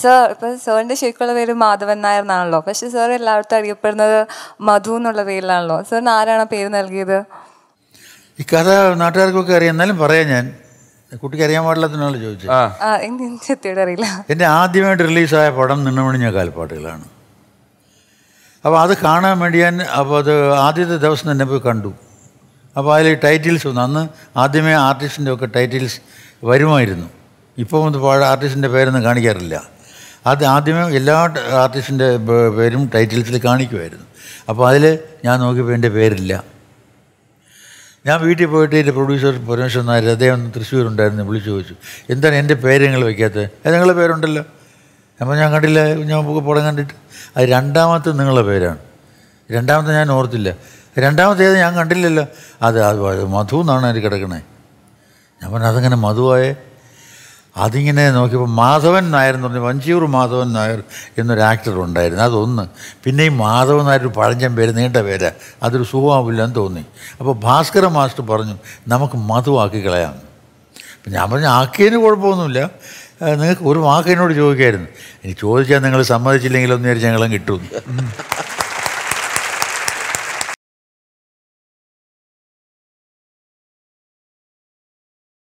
sir ഇപ്പൊ സാറിന്റെ ശരിക്കുള്ള പേര് മാധവൻ നായർ എന്നാണല്ലോ പക്ഷെ സാർ എല്ലായിടത്തും അറിയപ്പെടുന്നത് മധു എന്നുള്ള പേരിലാണല്ലോ സാറിന് ആരാണ് പേര് നൽകിയത് ഈ കഥ നാട്ടുകാർക്കൊക്കെ അറിയാം എന്നാലും പറയാം ഞാൻ കുട്ടിക്ക് അറിയാൻ പാടില്ല ചോദിച്ചത് അറിയില്ല എൻ്റെ ആദ്യമായിട്ട് റിലീസായ പടം നിണ്ണമണിഞ്ഞ കാൽപ്പാട്ടുകളാണ് അപ്പോൾ അത് കാണാൻ വേണ്ടി ഞാൻ അപ്പോൾ അത് ആദ്യത്തെ ദിവസം തന്നെ പോയി കണ്ടു അപ്പോൾ അതിൽ ടൈറ്റിൽസ് വന്നു അന്ന് ആദ്യമേ ആർട്ടിസ്റ്റിൻ്റെ ഒക്കെ ടൈറ്റിൽസ് വരുമായിരുന്നു ഇപ്പോൾ ഒന്ന് പാഴ ആർട്ടിസ്റ്റിൻ്റെ പേരൊന്നും കാണിക്കാറില്ല അത് ആദ്യമേ എല്ലാ ആർട്ടിസ്റ്റിൻ്റെ പേരും ടൈറ്റിൽസിൽ കാണിക്കുമായിരുന്നു അപ്പോൾ അതിൽ ഞാൻ നോക്കിയപ്പോൾ എൻ്റെ പേരില്ല ഞാൻ വീട്ടിൽ പോയിട്ട് എൻ്റെ പ്രൊഡ്യൂസർ പരമേശ്വരൻ നായർ അദ്ദേഹം തൃശ്ശൂരുണ്ടായിരുന്നു വിളിച്ചു ചോദിച്ചു എന്താണ് എൻ്റെ പേര് നിങ്ങൾ വയ്ക്കാത്തത് അത് നിങ്ങളുടെ പേരുണ്ടല്ലോ അപ്പോൾ ഞാൻ കണ്ടില്ല ഞാൻ പടം കണ്ടിട്ട് അത് രണ്ടാമത്തെ നിങ്ങളുടെ പേരാണ് രണ്ടാമത്തെ ഞാൻ ഓർത്തില്ല ഏത് ഞാൻ കണ്ടില്ലല്ലോ അത് അത് മധു എന്നാണ് അതിൽ കിടക്കണേ ഞാൻ പറഞ്ഞു അതങ്ങനെ മധുവായേ അതിങ്ങനെ നോക്കിയപ്പോൾ മാധവൻ നായർ എന്ന് പറഞ്ഞു വഞ്ചിയൂർ മാധവൻ നായർ എന്നൊരു ആക്ടർ ഉണ്ടായിരുന്നു അതൊന്ന് പിന്നെ ഈ മാധവൻ നായർ ഒരു പഴഞ്ചൻ പേര് നീണ്ട പേര് അതൊരു സുഖമാവില്ലെന്ന് തോന്നി അപ്പോൾ ഭാസ്കര മാസ്റ്റർ പറഞ്ഞു നമുക്ക് മധുവാക്കി കളയാം അപ്പം ഞാൻ പറഞ്ഞു ആക്കിയതിന് കുഴപ്പമൊന്നുമില്ല നിങ്ങൾക്ക് ഒരു വാക്കിനോട് ചോദിക്കായിരുന്നു ഇനി ചോദിച്ചാൽ നിങ്ങൾ സമ്മതിച്ചില്ലെങ്കിലൊന്നും വിചാരിച്ച് ഞങ്ങളും കിട്ടും